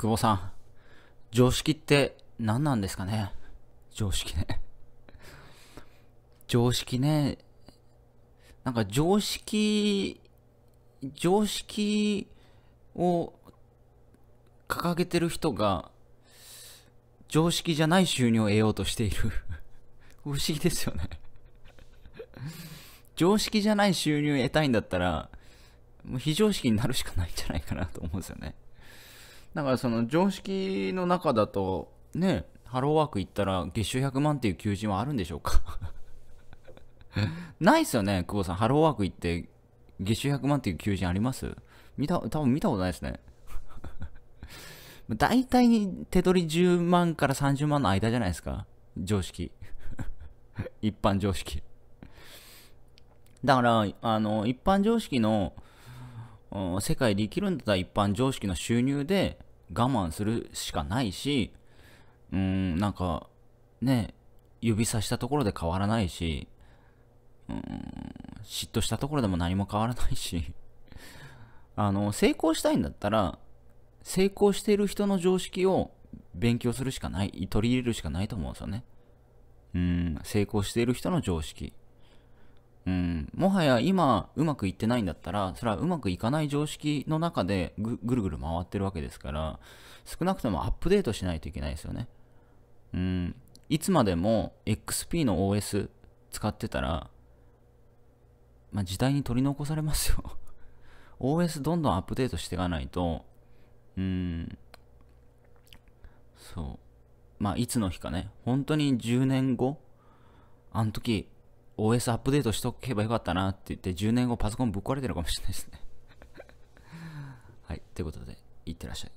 久保さん、常識って何なんですかね常識ね常識ね。なんか常識、常識を掲げてる人が、常識じゃない収入を得ようとしている 不思議ですよね常識じゃない収入を得たいんだったら、もう非常識になるしかないんじゃないかなと思うんですよね。だからその常識の中だとねハローワーク行ったら月収100万っていう求人はあるんでしょうか ないっすよね久保さんハローワーク行って月収100万っていう求人あります見た多分見たことないですね 大体に手取り10万から30万の間じゃないですか常識 一般常識だからあの一般常識のうん、世界で生きるんだったら一般常識の収入で我慢するしかないし、うん、なんか、ね、指さしたところで変わらないし、うん、嫉妬したところでも何も変わらないし、あの、成功したいんだったら、成功している人の常識を勉強するしかない、取り入れるしかないと思うんですよね。うん、成功している人の常識。もはや今うまくいってないんだったら、それはうまくいかない常識の中でぐるぐる回ってるわけですから、少なくともアップデートしないといけないですよね。うん、いつまでも XP の OS 使ってたら、まあ、時代に取り残されますよ OS どんどんアップデートしていかないと、うん、そう。まあ、いつの日かね、本当に10年後、あの時、OS アップデートしとけばよかったなって言って、10年後パソコンぶっ壊れてるかもしれないですねはい、ということで、いってらっしゃい。